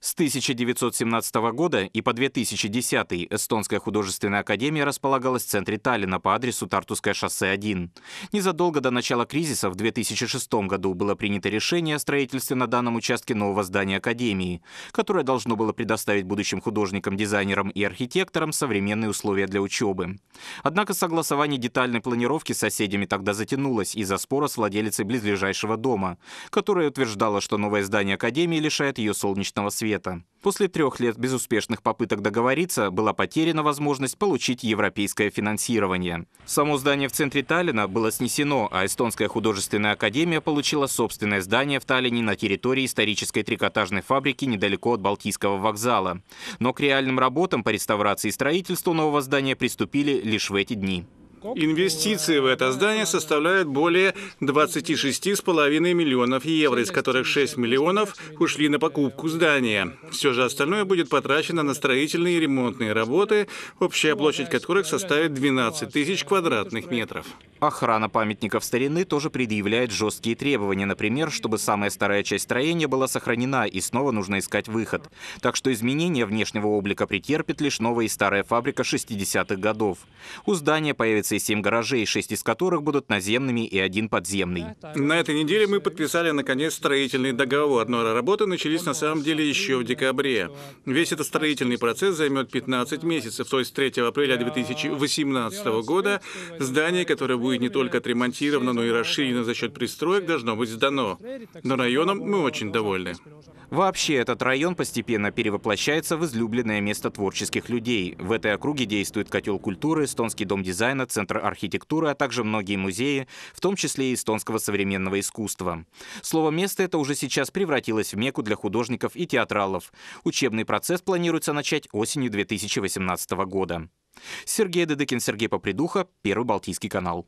С 1917 года и по 2010 Эстонская художественная академия располагалась в центре Таллина по адресу Тартуское шоссе 1. Незадолго до начала кризиса в 2006 году было принято решение о строительстве на данном участке нового здания академии, которое должно было предоставить будущим художникам, дизайнерам и архитекторам современные условия для учебы. Однако согласование детальной планировки с соседями тогда затянулось из-за спора с владелицей близлежащего дома, которая утверждала, что новое здание академии лишает ее солнечного света света. После трех лет безуспешных попыток договориться была потеряна возможность получить европейское финансирование. Само здание в центре Таллина было снесено, а Эстонская художественная академия получила собственное здание в Таллине на территории исторической трикотажной фабрики недалеко от Балтийского вокзала. Но к реальным работам по реставрации и строительству нового здания приступили лишь в эти дни. Инвестиции в это здание составляют более 26,5 миллионов евро, из которых 6 миллионов ушли на покупку здания. Все же остальное будет потрачено на строительные и ремонтные работы, общая площадь которых составит 12 тысяч квадратных метров. Охрана памятников старины тоже предъявляет жесткие требования, например, чтобы самая старая часть строения была сохранена и снова нужно искать выход. Так что изменения внешнего облика претерпит лишь новая и старая фабрика 60-х годов. У здания появится и 7 гаражей, 6 из которых будут наземными и один подземный. На этой неделе мы подписали наконец строительный договор, но работы начались на самом деле еще в декабре. Весь этот строительный процесс займет 15 месяцев, то есть 3 апреля 2018 года здание, которое будет будет не только отремонтировано, но и расширено за счет пристроек, должно быть сдано. Но районом мы очень довольны. Вообще, этот район постепенно перевоплощается в излюбленное место творческих людей. В этой округе действует котел культуры, эстонский дом дизайна, центр архитектуры, а также многие музеи, в том числе и эстонского современного искусства. Слово «место» это уже сейчас превратилось в меку для художников и театралов. Учебный процесс планируется начать осенью 2018 года. Сергей Дедыкин, Сергей Попридуха, Первый Балтийский канал.